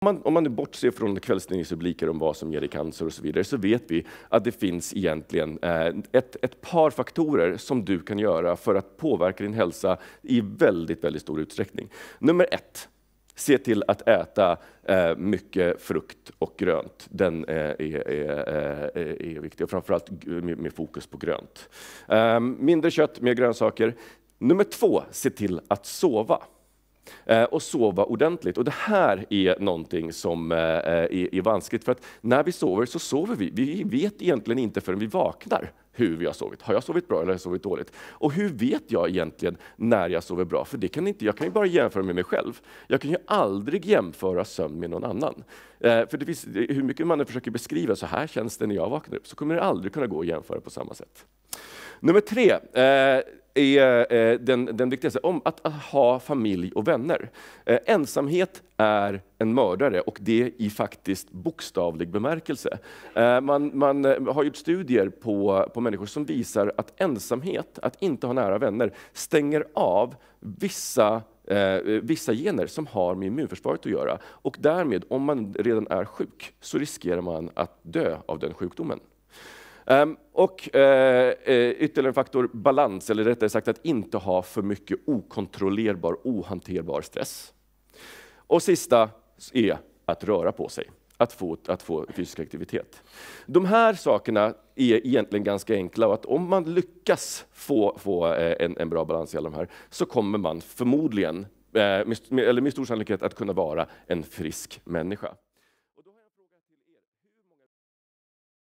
Om man, om man nu bortser från kvällstidningsrubriker om vad som ger dig cancer och så vidare, så vet vi att det finns egentligen eh, ett, ett par faktorer som du kan göra för att påverka din hälsa i väldigt, väldigt stor utsträckning. Nummer ett, se till att äta eh, mycket frukt och grönt. Den eh, är, är, eh, är, viktig, och framförallt med, med fokus på grönt. Ehm, mindre kött, mer grönsaker. Nummer två, se till att sova. Eh, och sova ordentligt. Och det här är någonting som eh, eh, är, vanskligt, för att när vi sover så sover vi. Vi vet egentligen inte förrän vi vaknar hur vi har sovit. Har jag sovit bra eller har jag sovit dåligt? Och hur vet jag egentligen när jag sover bra? För det kan inte, jag kan ju bara jämföra med mig själv. Jag kan ju aldrig jämföra sömn med någon annan. Eh, för det finns, hur mycket man försöker beskriva, så här känns det när jag vaknar upp, så kommer det aldrig kunna gå att jämföra på samma sätt. Nummer tre eh, är eh, den, den, viktigaste, om att, att ha familj och vänner. Eh, ensamhet är en mördare och det i faktiskt bokstavlig bemärkelse. Eh, man, man, eh, har gjort studier på, på människor som visar att ensamhet, att inte ha nära vänner, stänger av vissa Eh, vissa gener som har med immunförsvaret att göra. Och därmed, om man redan är sjuk, så riskerar man att dö av den sjukdomen. Ehm, och eh, eh, ytterligare en faktor, balans, eller rättare sagt att inte ha för mycket okontrollerbar, ohanterbar stress. Och sista är att röra på sig, att få, att få fysisk aktivitet. De här sakerna är egentligen ganska enkla och att om man lyckas få, få eh, en, en bra balans i alla de här så kommer man förmodligen, med, eller med stor sannolikhet, att kunna vara en frisk människa.